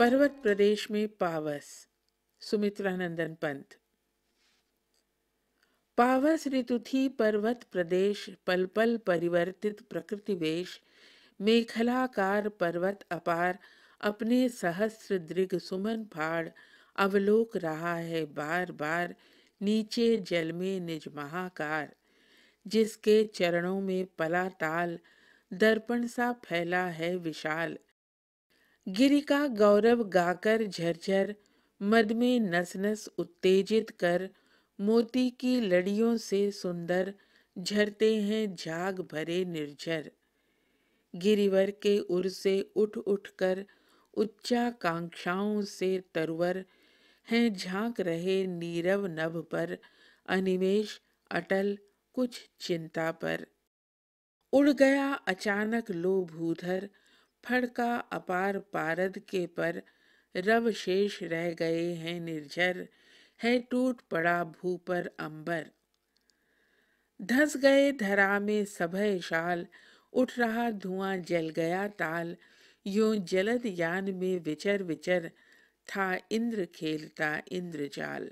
पर्वत प्रदेश में पावस नंदन पंत पावस ऋतु थी पर्वत प्रदेश पल पल परिवर्तित प्रकृति वेश मेखलाकार पर्वत अपार अपने सहस्र दृग सुमन फाड़ अवलोक रहा है बार बार नीचे जल में निज महाकार जिसके चरणों में पला ताल दर्पण सा फैला है विशाल गिरी का गौरव गाकर झरझर मद में नस नस उत्तेजित कर मोती की लड़ियों से सुंदर झरते हैं झाग भरे निर्झर गिरिवर के उर से उठ उठ कर उच्चाकांक्षाओं से तरवर हैं झांक रहे नीरव नभ पर अनिमेश अटल कुछ चिंता पर उड़ गया अचानक लो भूधर फड़का अपार पारद के पर रव शेष रह गए हैं निर्जर है टूट पड़ा भू पर अंबर धस गए धरा में सभय शाल उठ रहा धुआं जल गया ताल यो जलद यान में विचर विचर था इंद्र खेलता इंद्रजाल